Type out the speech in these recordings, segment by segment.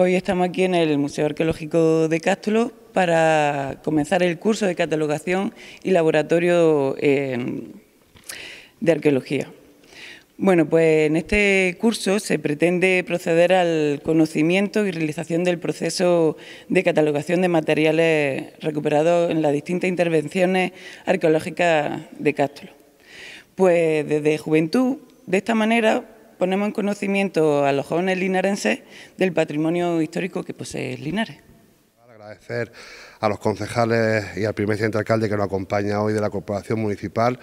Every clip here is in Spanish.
hoy estamos aquí en el Museo Arqueológico de Cástulo para comenzar el curso de catalogación y laboratorio em, de arqueología. Bueno, pues en este curso se pretende proceder al conocimiento y realización del proceso de catalogación de materiales recuperados en las distintas intervenciones arqueológicas de Cástulo. Pues desde juventud, de esta manera, ponemos en conocimiento a los jóvenes linarenses del patrimonio histórico que posee Linares. Agradecer a los concejales y al primer alcalde que nos acompaña hoy de la Corporación Municipal,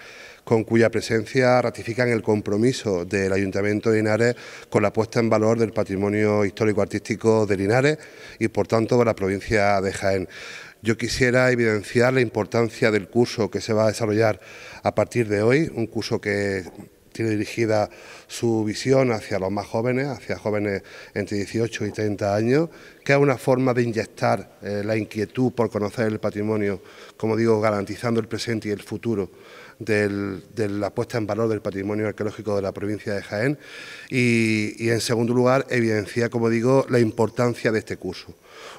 con cuya presencia ratifican el compromiso del Ayuntamiento de Linares con la puesta en valor del patrimonio histórico-artístico de Linares y, por tanto, de la provincia de Jaén. Yo quisiera evidenciar la importancia del curso que se va a desarrollar a partir de hoy, un curso que tiene dirigida su visión hacia los más jóvenes, hacia jóvenes entre 18 y 30 años, que es una forma de inyectar eh, la inquietud por conocer el patrimonio, como digo, garantizando el presente y el futuro de la puesta en valor del patrimonio arqueológico de la provincia de Jaén y, y en segundo lugar, evidencia, como digo, la importancia de este curso.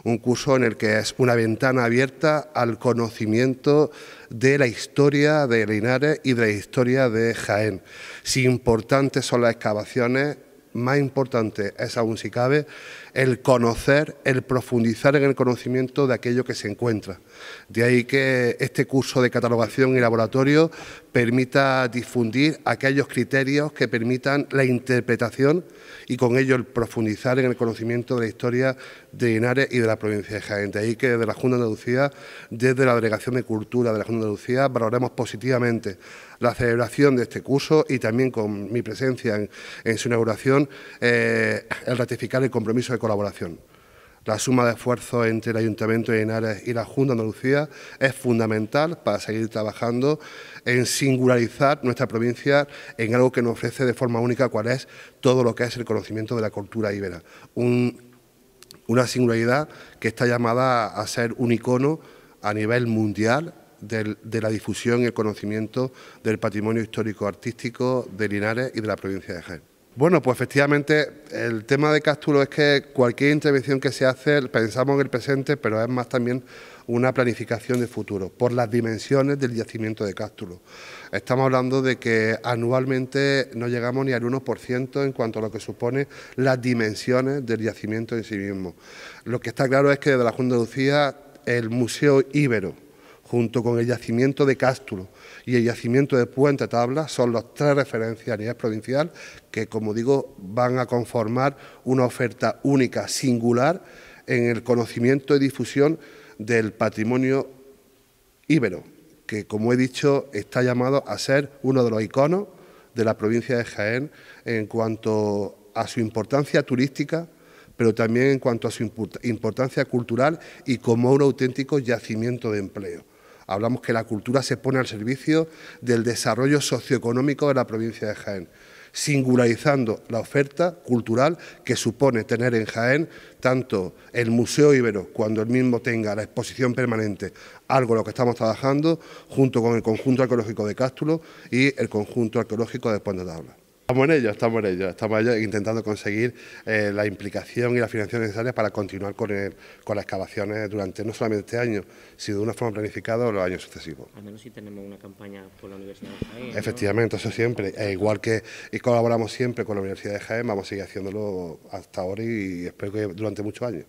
Un curso en el que es una ventana abierta al conocimiento de la historia de Linares y de la historia de Jaén. Si importantes son las excavaciones, más importante es aún si cabe el conocer, el profundizar en el conocimiento de aquello que se encuentra. De ahí que este curso de catalogación y laboratorio permita difundir aquellos criterios que permitan la interpretación y con ello el profundizar en el conocimiento de la historia de Linares y de la provincia de Jaén. De ahí que desde la Junta de Andalucía, desde la Delegación de Cultura de la Junta de Andalucía, valoremos positivamente la celebración de este curso y también con mi presencia en, su inauguración, eh, el ratificar el compromiso de colaboración. La suma de esfuerzos entre el Ayuntamiento de Linares y la Junta de Andalucía es fundamental para seguir trabajando en singularizar nuestra provincia en algo que nos ofrece de forma única cuál es todo lo que es el conocimiento de la cultura íbera. una singularidad que está llamada a ser un icono a nivel mundial de la difusión y el conocimiento del patrimonio histórico-artístico de Linares y de la provincia de Jaén. Bueno, pues efectivamente el tema de Cástulo es que cualquier intervención que se hace pensamos en el presente, pero es más también una planificación de futuro, por las dimensiones del yacimiento de Cástulo. Estamos hablando de que anualmente no llegamos ni al 1% en cuanto a lo que supone las dimensiones del yacimiento en sí mismo. Lo que está claro es que desde la Junta de Lucía el Museo Ibero, junto con el yacimiento de Cástulo y el yacimiento de Puente Tabla, son los tres referencias a provincial que, como digo, van a conformar una oferta única, singular, en el conocimiento y difusión del patrimonio íbero, que, como he dicho, está llamado a ser uno de los iconos de la provincia de Jaén en cuanto a su importancia turística, pero también en cuanto a su importancia cultural y como un auténtico yacimiento de empleo. Hablamos que la cultura se pone al servicio del desarrollo socioeconómico de la provincia de Jaén, singularizando la oferta cultural que supone tener en Jaén tanto el Museo Ibero, cuando el mismo tenga la exposición permanente, algo en lo que estamos trabajando, junto con el conjunto arqueológico de Cástulo y el conjunto arqueológico de Puente de Tabla. Estamos en ello, estamos en ello, estamos intentando conseguir eh, la implicación y la financiación necesaria para continuar con, con las excavaciones durante no solamente este año, sino de una forma planificada los años sucesivos. Al menos si tenemos una campaña por la Universidad de Jaén. Efectivamente, eso siempre. E igual que y colaboramos siempre con la Universidad de Jaén, vamos a seguir haciéndolo hasta ahora y espero que durante muchos años.